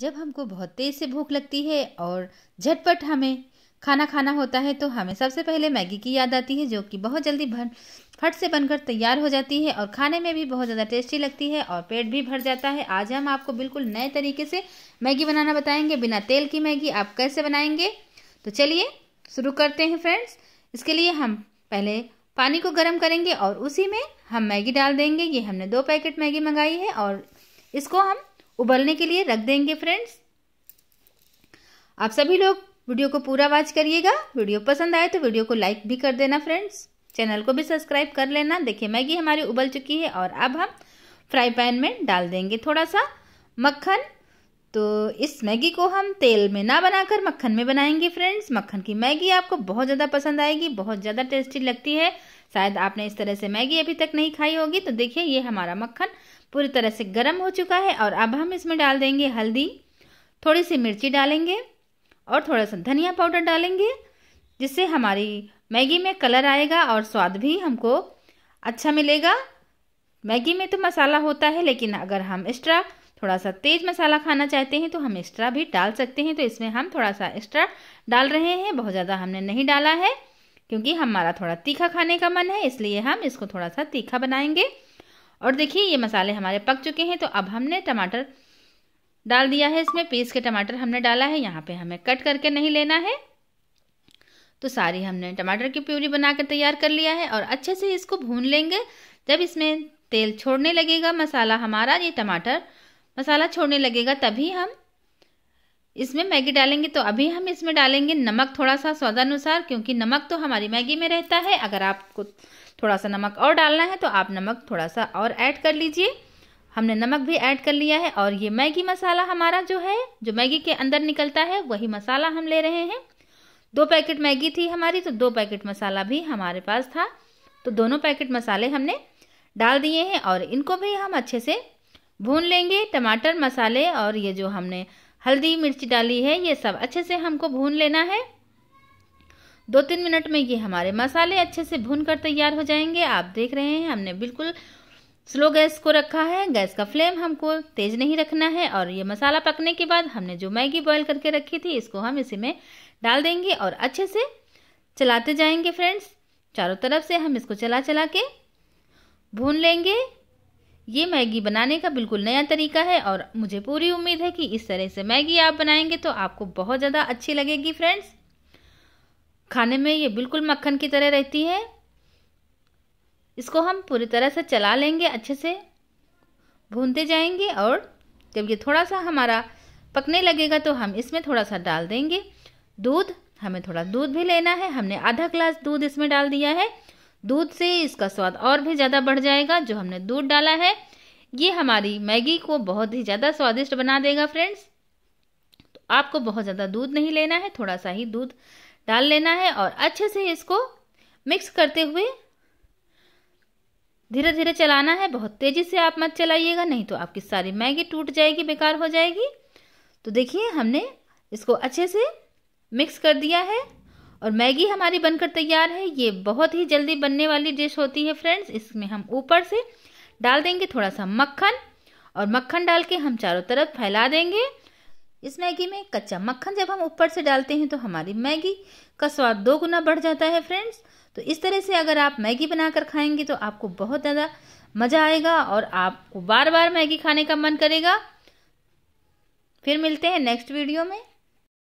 जब हमको बहुत तेज़ से भूख लगती है और झटपट हमें खाना खाना होता है तो हमें सबसे पहले मैगी की याद आती है जो कि बहुत जल्दी भर फट से बनकर तैयार हो जाती है और खाने में भी बहुत ज़्यादा टेस्टी लगती है और पेट भी भर जाता है आज हम आपको बिल्कुल नए तरीके से मैगी बनाना बताएंगे बिना तेल की मैगी आप कैसे बनाएंगे तो चलिए शुरू करते हैं फ्रेंड्स इसके लिए हम पहले पानी को गर्म करेंगे और उसी में हम मैगी डाल देंगे ये हमने दो पैकेट मैगी मंगाई है और इसको हम उबलने के लिए रख देंगे फ्रेंड्स आप सभी लोग वीडियो को पूरा वॉच करिएगा वीडियो पसंद आए तो वीडियो को लाइक भी कर देना फ्रेंड्स चैनल को भी सब्सक्राइब कर लेना देखिए मैगी हमारी उबल चुकी है और अब हम फ्राई पैन में डाल देंगे थोड़ा सा मक्खन तो इस मैगी को हम तेल में ना बनाकर मक्खन में बनाएंगे फ्रेंड्स मक्खन की मैगी आपको बहुत ज़्यादा पसंद आएगी बहुत ज़्यादा टेस्टी लगती है शायद आपने इस तरह से मैगी अभी तक नहीं खाई होगी तो देखिए ये हमारा मक्खन पूरी तरह से गर्म हो चुका है और अब हम इसमें डाल देंगे हल्दी थोड़ी सी मिर्ची डालेंगे और थोड़ा सा धनिया पाउडर डालेंगे जिससे हमारी मैगी में कलर आएगा और स्वाद भी हमको अच्छा मिलेगा मैगी में तो मसाला होता है लेकिन अगर हम एक्स्ट्रा थोड़ा सा तेज मसाला खाना चाहते हैं तो हम एक्स्ट्रा भी डाल सकते हैं तो इसमें हम थोड़ा सा एक्स्ट्रा डाल रहे हैं बहुत ज़्यादा हमने नहीं डाला है क्योंकि हमारा थोड़ा तीखा खाने का मन है इसलिए हम इसको थोड़ा सा तीखा बनाएंगे और देखिए ये मसाले हमारे पक चुके हैं तो अब हमने टमाटर डाल दिया है इसमें पीस के टमाटर हमने डाला है यहाँ पे हमें कट करके नहीं लेना है तो सारी हमने टमाटर की प्यूरी बनाकर तैयार कर लिया है और अच्छे से इसको भून लेंगे जब इसमें तेल छोड़ने लगेगा मसाला हमारा ये टमाटर मसाला छोड़ने लगेगा तभी हम इसमें मैगी डालेंगे तो अभी हम इसमें डालेंगे नमक थोड़ा सा स्वादानुसार क्योंकि नमक तो हमारी मैगी में रहता है अगर आपको थोड़ा सा नमक और डालना है तो आप नमक थोड़ा सा और ऐड कर लीजिए हमने नमक भी ऐड कर लिया है और ये मैगी मसाला हमारा जो है जो मैगी के अंदर निकलता है वही मसाला हम ले रहे हैं दो पैकेट मैगी थी हमारी तो दो पैकेट मसाला भी हमारे पास था तो दोनों पैकेट मसाले हमने डाल दिए हैं और इनको भी हम अच्छे से भून लेंगे टमाटर मसाले और ये जो हमने हल्दी मिर्ची डाली है ये सब अच्छे से हमको भून लेना है दो तीन मिनट में ये हमारे मसाले अच्छे से भून कर तैयार हो जाएंगे आप देख रहे हैं हमने बिल्कुल स्लो गैस को रखा है गैस का फ्लेम हमको तेज नहीं रखना है और ये मसाला पकने के बाद हमने जो मैगी बॉईल करके रखी थी इसको हम इसी में डाल देंगे और अच्छे से चलाते जाएंगे फ्रेंड्स चारों तरफ से हम इसको चला चला के भून लेंगे ये मैगी बनाने का बिल्कुल नया तरीका है और मुझे पूरी उम्मीद है कि इस तरह से मैगी आप बनाएंगे तो आपको बहुत ज़्यादा अच्छी लगेगी फ्रेंड्स खाने में ये बिल्कुल मक्खन की तरह रहती है इसको हम पूरी तरह से चला लेंगे अच्छे से भूनते जाएंगे और जब ये थोड़ा सा हमारा पकने लगेगा तो हम इसमें थोड़ा सा डाल देंगे दूध हमें थोड़ा दूध भी लेना है हमने आधा ग्लास दूध इसमें डाल दिया है दूध से इसका स्वाद और भी ज़्यादा बढ़ जाएगा जो हमने दूध डाला है ये हमारी मैगी को बहुत ही ज़्यादा स्वादिष्ट बना देगा फ्रेंड्स तो आपको बहुत ज़्यादा दूध नहीं लेना है थोड़ा सा ही दूध डाल लेना है और अच्छे से इसको मिक्स करते हुए धीरे धीरे चलाना है बहुत तेज़ी से आप मत चलाइएगा नहीं तो आपकी सारी मैगी टूट जाएगी बेकार हो जाएगी तो देखिए हमने इसको अच्छे से मिक्स कर दिया है और मैगी हमारी बनकर तैयार है ये बहुत ही जल्दी बनने वाली डिश होती है फ्रेंड्स इसमें हम ऊपर से डाल देंगे थोड़ा सा मक्खन और मक्खन डाल के हम चारों तरफ फैला देंगे इस मैगी में कच्चा मक्खन जब हम ऊपर से डालते हैं तो हमारी मैगी का स्वाद दो गुना बढ़ जाता है फ्रेंड्स तो इस तरह से अगर आप मैगी बनाकर खाएंगे तो आपको बहुत ज़्यादा मज़ा आएगा और आपको बार बार मैगी खाने का मन करेगा फिर मिलते हैं नेक्स्ट वीडियो में